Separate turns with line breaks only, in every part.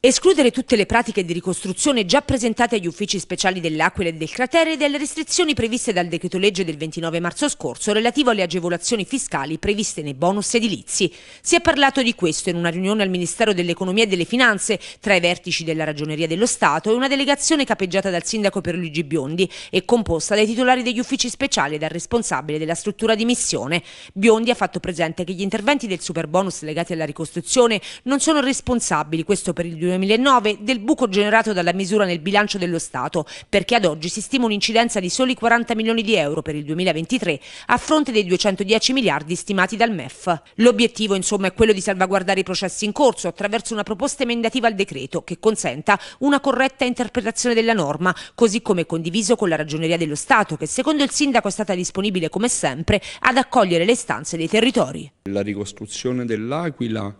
Escludere tutte le pratiche di ricostruzione già presentate agli uffici speciali dell'Aquila e del cratere e dalle restrizioni previste dal decreto-legge del 29 marzo scorso relativo alle agevolazioni fiscali previste nei bonus edilizi. Si è parlato di questo in una riunione al Ministero dell'Economia e delle Finanze tra i vertici della Ragioneria dello Stato e una delegazione capeggiata dal sindaco Perluigi Biondi e composta dai titolari degli uffici speciali e dal responsabile della struttura di missione. Biondi ha fatto presente che gli interventi del superbonus legati alla ricostruzione non sono responsabili, questo per il 2009 del buco generato dalla misura nel bilancio dello Stato, perché ad oggi si stima un'incidenza di soli 40 milioni di euro per il 2023 a fronte dei 210 miliardi stimati dal MEF. L'obiettivo insomma è quello di salvaguardare i processi in corso attraverso una proposta emendativa al decreto che consenta una corretta interpretazione della norma, così come condiviso con la Ragioneria dello Stato che secondo il sindaco è stata disponibile come sempre ad accogliere le stanze dei territori.
La ricostruzione dell'Aquila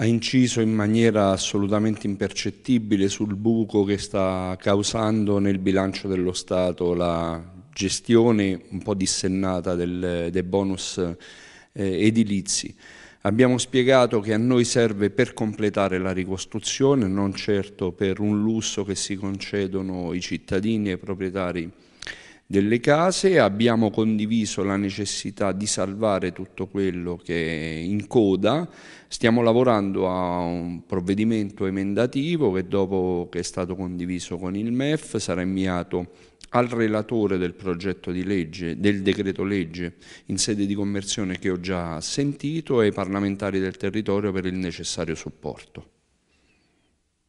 ha inciso in maniera assolutamente impercettibile sul buco che sta causando nel bilancio dello Stato la gestione un po' dissennata del, dei bonus eh, edilizi. Abbiamo spiegato che a noi serve per completare la ricostruzione, non certo per un lusso che si concedono i cittadini e i proprietari delle case, abbiamo condiviso la necessità di salvare tutto quello che è in coda, stiamo lavorando a un provvedimento emendativo che dopo che è stato condiviso con il MEF sarà inviato al relatore del progetto di legge, del decreto legge in sede di conversione che ho già sentito e ai parlamentari del territorio per il necessario supporto.